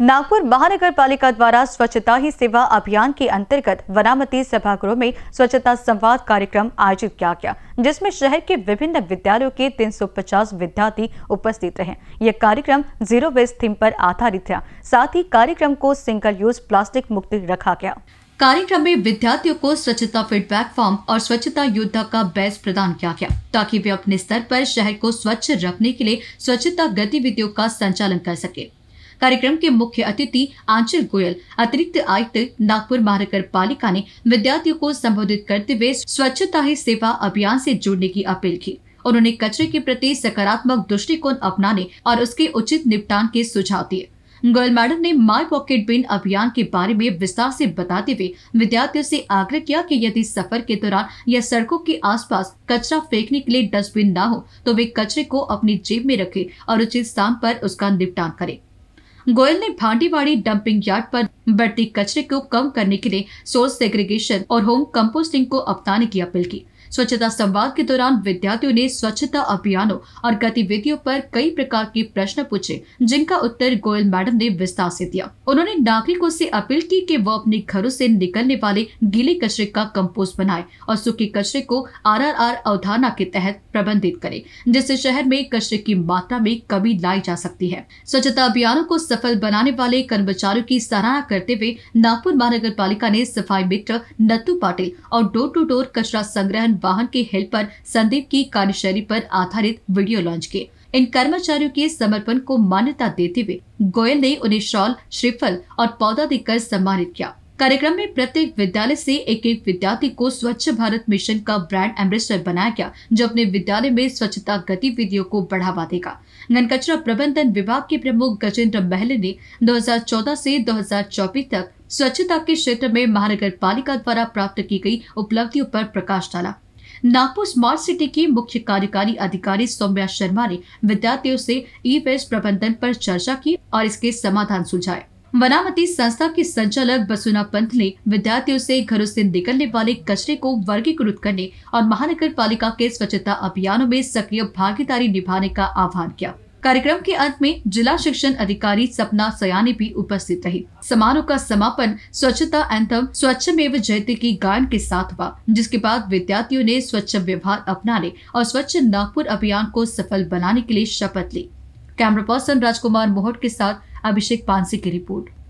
नागपुर महानगर पालिका द्वारा स्वच्छता ही सेवा अभियान के अंतर्गत वनामती सभागृह में स्वच्छता संवाद कार्यक्रम आयोजित किया गया जिसमें शहर के विभिन्न विद्यालयों के 350 विद्यार्थी उपस्थित रहे यह कार्यक्रम जीरो वेस्ट थीम पर आधारित था साथ ही कार्यक्रम को सिंगल यूज प्लास्टिक मुक्त रखा गया कार्यक्रम में विद्यार्थियों को स्वच्छता फीडबैक फॉर्म और स्वच्छता योद्धा का बेस प्रदान किया गया ताकि वे अपने स्तर पर शहर को स्वच्छ रखने के लिए स्वच्छता गतिविधियों का संचालन कर सके कार्यक्रम के मुख्य अतिथि आंचल गोयल अतिरिक्त आयुक्त नागपुर महानगर पालिका ने विद्यार्थियों को संबोधित करते हुए स्वच्छता ही सेवा अभियान से जुड़ने की अपील की उन्होंने कचरे के प्रति सकारात्मक दृष्टिकोण अपनाने और उसके उचित निपटान के सुझाव दिए गोयल मैडम ने माई पॉकेट बिन अभियान के बारे में विस्तार से बताते हुए विद्यार्थियों से आग्रह किया कि यदि सफर के दौरान या सड़कों के आसपास कचरा फेंकने के लिए डस्टबिन न हो तो वे कचरे को अपनी जेब में रखें और उचित स्थान पर उसका निपटान करें गोयल ने भांडीवाड़ी डंपिंग यार्ड पर बढ़ती कचरे को कम करने के लिए सोर्स सेग्रीगेशन और होम कंपोस्टिंग को अपनाने की अपील की स्वच्छता संवाद के दौरान विद्यार्थियों ने स्वच्छता अभियानों और गतिविधियों पर कई प्रकार के प्रश्न पूछे जिनका उत्तर गोयल मैडम ने विस्तार से दिया उन्होंने नागरिकों से अपील की कि वो अपने घरों से निकलने वाले गीले कचरे का कंपोस्ट बनाए और सूखे कचरे को आरआरआर अवधारणा के तहत प्रबंधित करे जिससे शहर में कचरे की मात्रा में कमी लाई जा सकती है स्वच्छता अभियानों को सफल बनाने वाले कर्मचारियों की सराहना करते हुए नागपुर महानगर पालिका ने सफाई मित्र नत्थू पाटिल और डोर टू डोर कचरा संग्रहण वाहन के हेल्प पर संदीप की कार्यशैली पर आधारित वीडियो लॉन्च किए इन कर्मचारियों के समर्पण को मान्यता देते हुए गोयल ने उन्हें शॉल श्रीफल और पौधा देकर सम्मानित किया कार्यक्रम में प्रत्येक विद्यालय से एक एक विद्यार्थी को स्वच्छ भारत मिशन का ब्रांड एम्बेसडर बनाया गया जो अपने विद्यालय में स्वच्छता गतिविधियों को बढ़ावा देगा घन कचरा प्रबंधन विभाग के प्रमुख गजेंद्र महले ने 2014 से 2024 तक स्वच्छता के क्षेत्र में महानगर पालिका द्वारा प्राप्त की गई उपलब्धियों पर प्रकाश डाला नागपुर स्मार्ट सिटी की मुख्य कार्यकारी अधिकारी सौम्या शर्मा ने विद्यार्थियों से ई वेस्ट प्रबंधन पर चर्चा की और इसके समाधान सुझाए वनामती संस्था के संचालक बसुना पंत ने विद्यार्थियों से घरों से निकलने वाले कचरे को वर्गीकृत करने और महानगर पालिका के स्वच्छता अभियानों में सक्रिय भागीदारी निभाने का आह्वान किया कार्यक्रम के अंत में जिला शिक्षण अधिकारी सपना सयानी भी उपस्थित रही समारोह का समापन स्वच्छता एंथम स्वच्छ मेव जयते के गायन के साथ हुआ जिसके बाद विद्यार्थियों ने स्वच्छ व्यवहार अपनाने और स्वच्छ नागपुर अभियान को सफल बनाने के लिए शपथ ली कैमरा पर्सन राजकुमार मोहट के साथ अभिषेक पानसी की रिपोर्ट